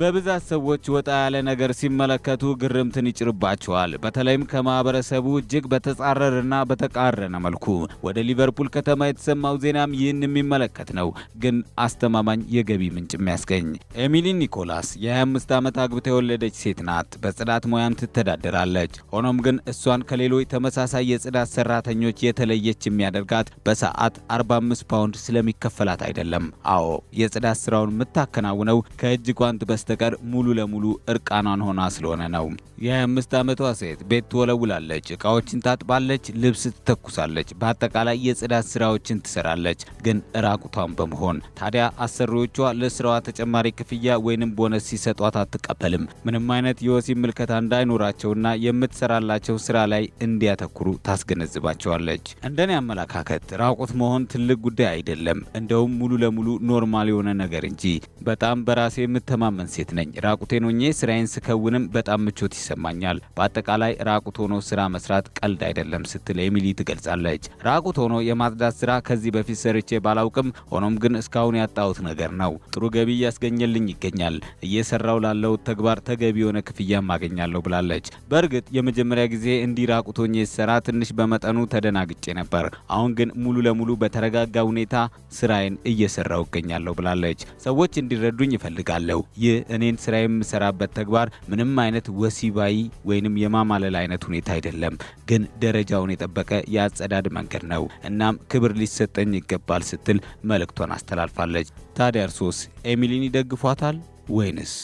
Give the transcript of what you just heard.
በብዛት ሰዎች ወጣ ያለ ነገር ሲመለከቱ ግርምትን ይጭርባቸዋል። በተለይም ከማህበረሰቡ እጅግ በተጻረረና በተቃረነ መልኩ ወደ ሊቨርፑል ከተማ የተሰማው ዜናም ይህን የሚመለከት ነው። ግን አስተማማኝ የገቢ ምንጭ የሚያስገኝ ኤሚሊ ኒኮላስ የ25 ዓመት አግብታ የወለደች ሴት ናት። በጽዳት ሙያም ትተዳደራለች። ሆኖም ግን እሷን ከሌሎች ተመሳሳይ የጽዳት ሰራተኞች የተለየች የሚያደርጋት በሰዓት 45 ፓውንድ ስለሚከፈላት አይደለም። አዎ የጽዳት ስራውን የምታከናውነው ከእጅ ጓንት በስ በስተቀር ሙሉ ለሙሉ እርቃኗን ሆና ስለሆነ ነው። የ25 ዓመቷ ሴት ቤት ትወለውላለች፣ እቃዎችን ታጥባለች፣ ልብስ ትተኩሳለች፣ በአጠቃላይ የጽዳት ስራዎችን ትሰራለች፣ ግን ራቁቷን በመሆን ታዲያ አሰሪዎቿ ለስራዋ ተጨማሪ ክፍያ ወይንም ቦነስ ሲሰጧት አትቀበልም። ምንም አይነት የወሲብ ምልከታ እንዳይኖራቸውና የምትሰራላቸው ስራ ላይ እንዲያተኩሩ ታስገነዝባቸዋለች። እንደኔ አመለካከት ራቁት መሆን ትልቅ ጉዳይ አይደለም፣ እንደውም ሙሉ ለሙሉ ኖርማል የሆነ ነገር እንጂ በጣም በራሴ የምተማመን ሴት ነኝ። ራቁቴን ሆኜ ስራዬን ስከውንም በጣም ምቾት ይሰማኛል። በአጠቃላይ ራቁት ሆኖ ስራ መስራት ቀልድ አይደለም ስትል ኤሚሊ ትገልጻለች። ራቁት ሆኖ የማጽዳት ስራ ከዚህ በፊት ሰርቼ ባላውቅም፣ ሆኖም ግን እስካሁን ያጣሁት ነገር ነው። ጥሩ ገቢ እያስገኘልኝ ይገኛል። እየሰራው ላለው ተግባር ተገቢ የሆነ ክፍያም አገኛለሁ ብላለች። በእርግጥ የመጀመሪያ ጊዜ እንዲህ ራቁት ሆኜ ስሰራ ትንሽ በመጠኑ ተደናግጬ ነበር። አሁን ግን ሙሉ ለሙሉ በተረጋጋ ሁኔታ ስራዬን እየሰራው እገኛለሁ ብላለች። ሰዎች እንዲረዱኝ ይፈልጋለሁ። ይህ እኔን ስራ የምሰራበት ተግባር ምንም አይነት ወሲባዊ ወይንም የማማለል አይነት ሁኔታ አይደለም፣ ግን ደረጃውን የጠበቀ የአጸዳድ መንገድ ነው። እናም ክብር ሊሰጠኝ ይገባል ስትል መልእክቷን አስተላልፋለች። ታዲያ እርሶስ ኤሚሊን ይደግፏታል ወይንስ